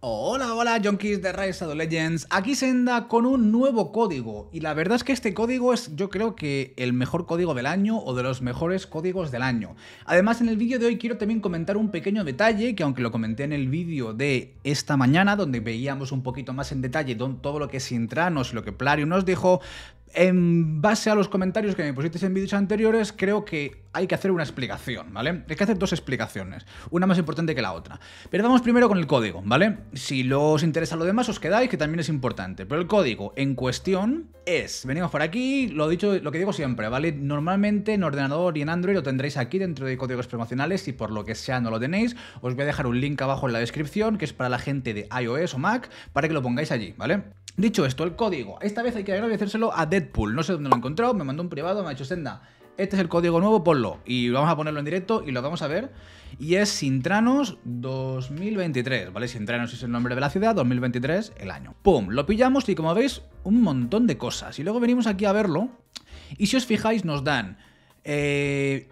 Hola, hola, junkies de Rise of Legends. Aquí se anda con un nuevo código. Y la verdad es que este código es, yo creo que, el mejor código del año o de los mejores códigos del año. Además, en el vídeo de hoy quiero también comentar un pequeño detalle que, aunque lo comenté en el vídeo de esta mañana, donde veíamos un poquito más en detalle todo lo que Sintranos y lo que Plario nos dijo, en base a los comentarios que me pusisteis en vídeos anteriores, creo que hay que hacer una explicación, ¿vale? Hay que hacer dos explicaciones, una más importante que la otra. Pero vamos primero con el código, ¿vale? Si los os interesa lo demás, os quedáis, que también es importante. Pero el código en cuestión es, venimos por aquí, lo dicho, lo que digo siempre, ¿vale? Normalmente en ordenador y en Android lo tendréis aquí dentro de códigos promocionales. y por lo que sea no lo tenéis, os voy a dejar un link abajo en la descripción, que es para la gente de iOS o Mac, para que lo pongáis allí, ¿vale? Dicho esto, el código, esta vez hay que agradecérselo a Deadpool. No sé dónde lo he encontrado, me mandó un privado, me ha dicho Senda. Este es el código nuevo, ponlo. Y vamos a ponerlo en directo y lo vamos a ver. Y es Sintranos 2023, ¿vale? Sintranos es el nombre de la ciudad, 2023, el año. ¡Pum! Lo pillamos y como veis, un montón de cosas. Y luego venimos aquí a verlo. Y si os fijáis, nos dan eh,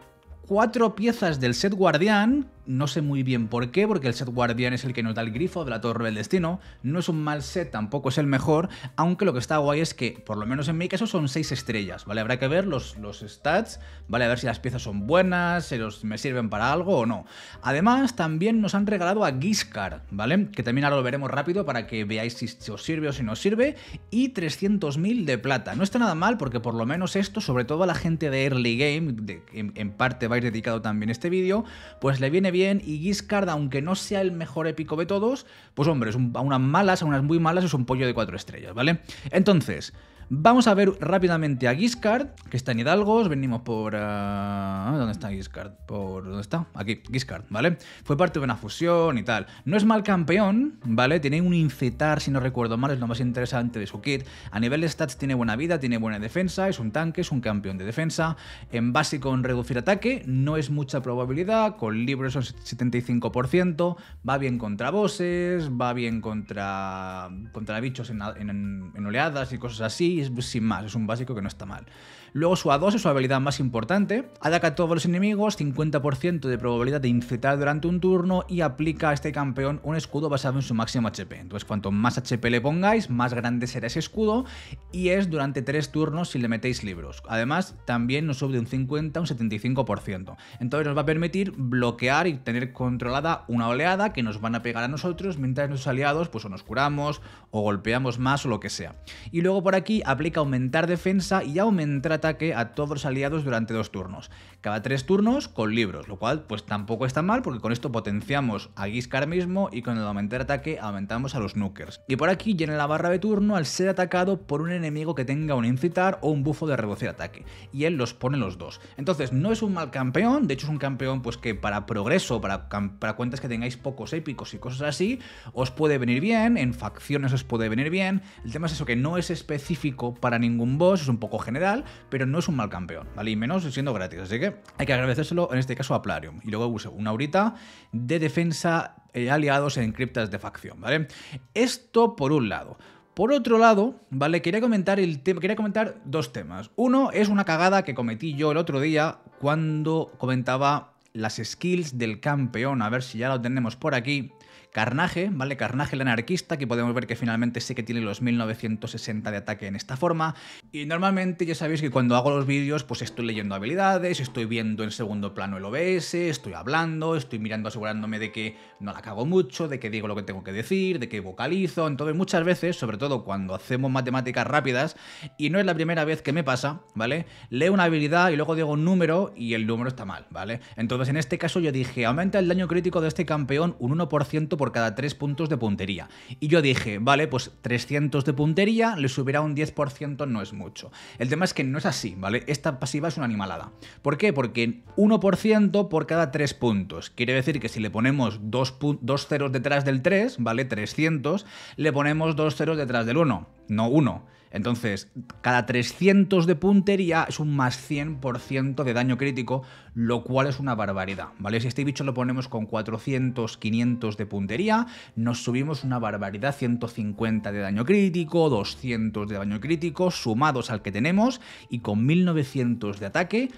cuatro piezas del set guardián no sé muy bien por qué, porque el set guardián es el que nos da el grifo de la torre del destino. No es un mal set, tampoco es el mejor, aunque lo que está guay es que, por lo menos en mi caso, son 6 estrellas, ¿vale? Habrá que ver los, stats, ¿vale? A ver si las piezas son buenas, si los, me sirven para algo o no. Además, también nos han regalado a Giscard, ¿vale? Que también ahora lo veremos rápido para que veáis si, os sirve o si no sirve. Y 300.000 de plata. No está nada mal, porque por lo menos esto, sobre todo a la gente de early game, en, parte va dedicado también este vídeo, pues le viene bien y Giscard, aunque no sea el mejor épico de todos, pues hombre, es a unas malas, a unas muy malas, es un pollo de cuatro estrellas, ¿vale? Entonces, Vamos a ver rápidamente a Giscard, que está en Hidalgos. Venimos por. Ah, ¿Dónde está Giscard? Por. ¿Dónde está? Aquí, Giscard, ¿vale? Fue parte de una fusión y tal. No es mal campeón, ¿vale? Tiene un incetar, si no recuerdo mal, es lo más interesante de su kit. A nivel de stats tiene buena vida, tiene buena defensa, es un tanque, es un campeón de defensa. En básico en reducir ataque, no es mucha probabilidad. Con libros son 75%. Va bien contra bosses, va bien contra. contra bichos en oleadas y cosas así y sin más, es un básico que no está mal. Luego su A2 es su habilidad más importante, ataca a todos los enemigos, 50% de probabilidad de incitar durante un turno y aplica a este campeón un escudo basado en su máximo HP. Entonces cuanto más HP le pongáis, más grande será ese escudo y es durante 3 turnos si le metéis libros. Además también nos sube de un 50 a un 75%. Entonces nos va a permitir bloquear y tener controlada una oleada que nos van a pegar a nosotros mientras nuestros aliados pues o nos curamos o golpeamos más o lo que sea. Y luego por aquí aplica aumentar defensa y aumentar a todos los aliados durante dos turnos. Cada tres turnos con libros, lo cual pues tampoco está mal porque con esto potenciamos a Giscar mismo y con el aumentar ataque aumentamos a los nukers. Y por aquí llena la barra de turno al ser atacado por un enemigo que tenga un incitar o un bufo de de ataque. Y él los pone los dos. Entonces no es un mal campeón, de hecho es un campeón pues que para progreso, para, para cuentas que tengáis pocos épicos y cosas así, os puede venir bien, en facciones os puede venir bien. El tema es eso que no es específico para ningún boss, es un poco general, pero no es un mal campeón, ¿vale? Y menos siendo gratis. Así que hay que agradecérselo en este caso a Plarium. Y luego uso una horita de defensa eh, aliados en criptas de facción, ¿vale? Esto por un lado. Por otro lado, ¿vale? Quería comentar, el quería comentar dos temas. Uno es una cagada que cometí yo el otro día cuando comentaba las skills del campeón. A ver si ya lo tenemos por aquí. Carnage, ¿vale? Carnage el anarquista, que podemos ver que finalmente sí que tiene los 1960 de ataque en esta forma. Y normalmente ya sabéis que cuando hago los vídeos, pues estoy leyendo habilidades, estoy viendo en segundo plano el OBS, estoy hablando, estoy mirando asegurándome de que no la cago mucho, de que digo lo que tengo que decir, de que vocalizo. Entonces muchas veces, sobre todo cuando hacemos matemáticas rápidas, y no es la primera vez que me pasa, ¿vale? Leo una habilidad y luego digo un número y el número está mal, ¿vale? Entonces en este caso yo dije, aumenta el daño crítico de este campeón un 1% por cada 3 puntos de puntería. Y yo dije, vale, pues 300 de puntería, le subirá un 10%, no es mucho. El tema es que no es así, ¿vale? Esta pasiva es una animalada. ¿Por qué? Porque 1% por cada 3 puntos. Quiere decir que si le ponemos 2, 2 ceros detrás del 3, ¿vale? 300, le ponemos 2 ceros detrás del 1 no uno. Entonces, cada 300 de puntería es un más 100% de daño crítico, lo cual es una barbaridad, ¿vale? Si este bicho lo ponemos con 400, 500 de puntería, nos subimos una barbaridad, 150 de daño crítico, 200 de daño crítico, sumados al que tenemos, y con 1900 de ataque,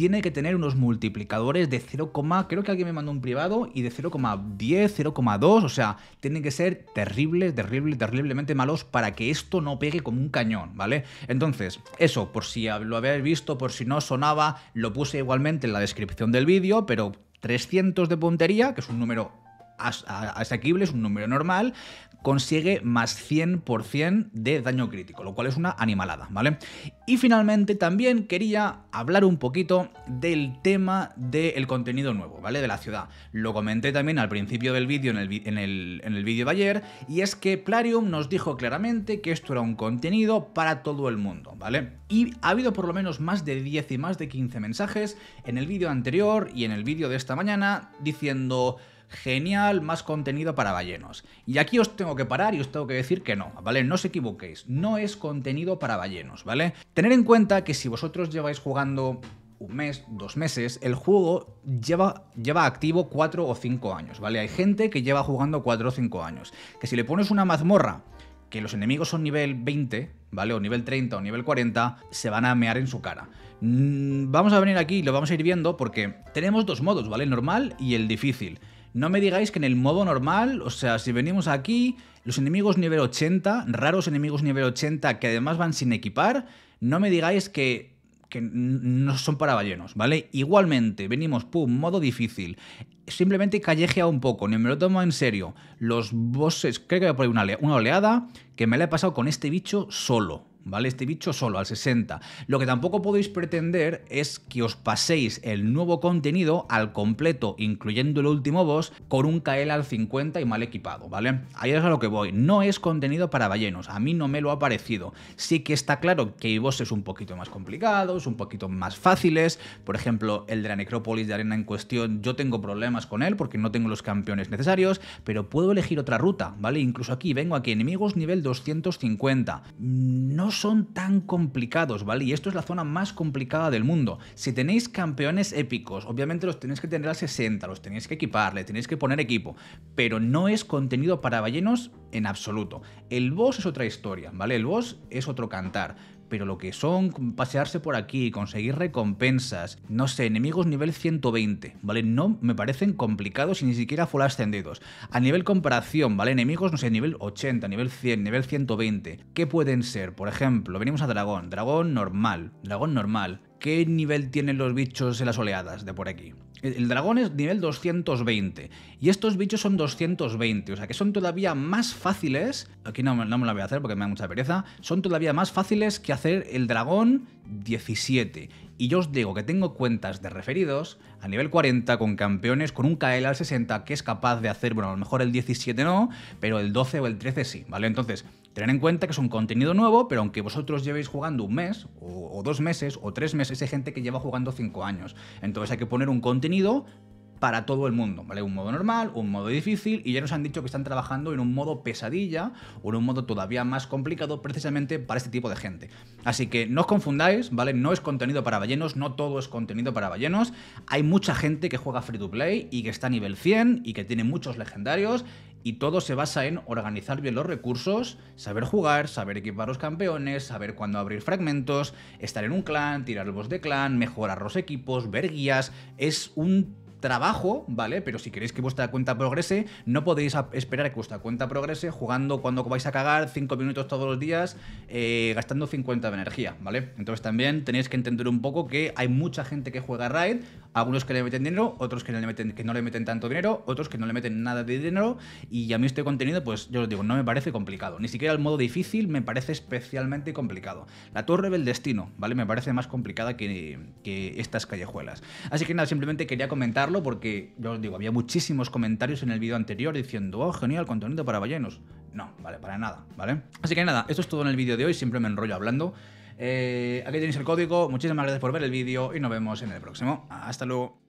tiene que tener unos multiplicadores de 0, creo que alguien me mandó un privado y de 0,10, 0,2, o sea, tienen que ser terribles, terribles, terriblemente malos para que esto no pegue como un cañón, ¿vale? Entonces, eso, por si lo habéis visto, por si no sonaba, lo puse igualmente en la descripción del vídeo, pero 300 de puntería, que es un número asequible, es un número normal, consigue más 100% de daño crítico, lo cual es una animalada, ¿vale? Y finalmente también quería hablar un poquito del tema del contenido nuevo, ¿vale? De la ciudad. Lo comenté también al principio del vídeo, en el, en el vídeo de ayer, y es que Plarium nos dijo claramente que esto era un contenido para todo el mundo, ¿vale? Y ha habido por lo menos más de 10 y más de 15 mensajes en el vídeo anterior y en el vídeo de esta mañana diciendo... Genial, más contenido para ballenos. Y aquí os tengo que parar y os tengo que decir que no, ¿vale? No os equivoquéis, no es contenido para ballenos, ¿vale? Tener en cuenta que si vosotros lleváis jugando un mes, dos meses, el juego lleva, lleva activo cuatro o cinco años, ¿vale? Hay gente que lleva jugando cuatro o cinco años. Que si le pones una mazmorra, que los enemigos son nivel 20, ¿vale? O nivel 30 o nivel 40, se van a mear en su cara. Mm, vamos a venir aquí y lo vamos a ir viendo porque tenemos dos modos, ¿vale? El normal y el difícil. No me digáis que en el modo normal, o sea, si venimos aquí, los enemigos nivel 80, raros enemigos nivel 80 que además van sin equipar, no me digáis que no son para ballenos, ¿vale? Igualmente, venimos, pum, modo difícil. Simplemente callejea un poco, ni me lo tomo en serio. Los bosses, creo que voy a poner una, una oleada, que me la he pasado con este bicho solo, ¿vale? Este bicho solo al 60. Lo que tampoco podéis pretender es que os paséis el nuevo contenido al completo, incluyendo el último boss, con un KL al 50 y mal equipado, ¿vale? Ahí es a lo que voy. No es contenido para ballenos, a mí no me lo ha parecido. Sí que está claro que hay bosses un poquito más complicados, un poquito más fáciles. Por ejemplo, el de la necrópolis de arena en cuestión, yo tengo problemas con él porque no tengo los campeones necesarios, pero puedo elegir otra ruta, ¿vale? Incluso aquí vengo aquí enemigos nivel 250. No son tan complicados, ¿vale? Y esto es la zona más complicada del mundo. Si tenéis campeones épicos, obviamente los tenéis que tener al 60, los tenéis que equipar, le tenéis que poner equipo, pero no es contenido para ballenos en absoluto. El boss es otra historia, ¿vale? El boss es otro cantar pero lo que son pasearse por aquí, conseguir recompensas, no sé, enemigos nivel 120, ¿vale? No me parecen complicados y ni siquiera full ascendidos. A nivel comparación, ¿vale? Enemigos, no sé, nivel 80, nivel 100, nivel 120. ¿Qué pueden ser? Por ejemplo, venimos a dragón, dragón normal, dragón normal. ¿Qué nivel tienen los bichos en las oleadas de por aquí? El dragón es nivel 220 y estos bichos son 220, o sea que son todavía más fáciles, aquí no, me la voy a hacer porque me da mucha pereza, son todavía más fáciles que hacer el dragón 17. Y yo os digo que tengo cuentas de referidos a nivel 40 con campeones con un KL al 60 que es capaz de hacer, bueno, a lo mejor el 17 no, pero el 12 o el 13 sí, ¿vale? Entonces, Tener en cuenta que es un contenido nuevo, pero aunque vosotros llevéis jugando un mes, o, dos meses, o tres meses, hay gente que lleva jugando cinco años. Entonces hay que poner un contenido para todo el mundo, ¿vale? Un modo normal, un modo difícil, y ya nos han dicho que están trabajando en un modo pesadilla o en un modo todavía más complicado precisamente para este tipo de gente. Así que no os confundáis, ¿vale? No es contenido para ballenos, no todo es contenido para ballenos. Hay mucha gente que juega free to play y que está a nivel 100 y que tiene muchos legendarios y todo se basa en organizar bien los recursos, saber jugar, saber equipar los campeones, saber cuándo abrir fragmentos, estar en un clan, tirar el de clan, mejorar los equipos, ver guías. Es un trabajo, ¿vale? Pero si queréis que vuestra cuenta progrese, no podéis esperar que vuestra cuenta progrese jugando cuando vais a cagar 5 minutos todos los días, eh, gastando 50 de energía, ¿vale? Entonces también tenéis que entender un poco que hay mucha gente que juega Raid, algunos que le meten dinero, otros que no le meten, que no le meten tanto dinero, otros que no le meten nada de dinero, y a mí este contenido, pues yo os digo, no me parece complicado, ni siquiera el modo difícil me parece especialmente complicado. La torre del destino, ¿vale? Me parece más complicada que, que estas callejuelas. Así que nada, simplemente quería comentarlo porque, yo os digo, había muchísimos comentarios en el vídeo anterior diciendo, oh, genial, contenido para ballenos. No, vale, para nada, ¿vale? Así que nada, esto es todo en el vídeo de hoy, siempre me enrollo hablando. Eh, aquí tenéis el código. Muchísimas gracias por ver el vídeo y nos vemos en el próximo. Hasta luego.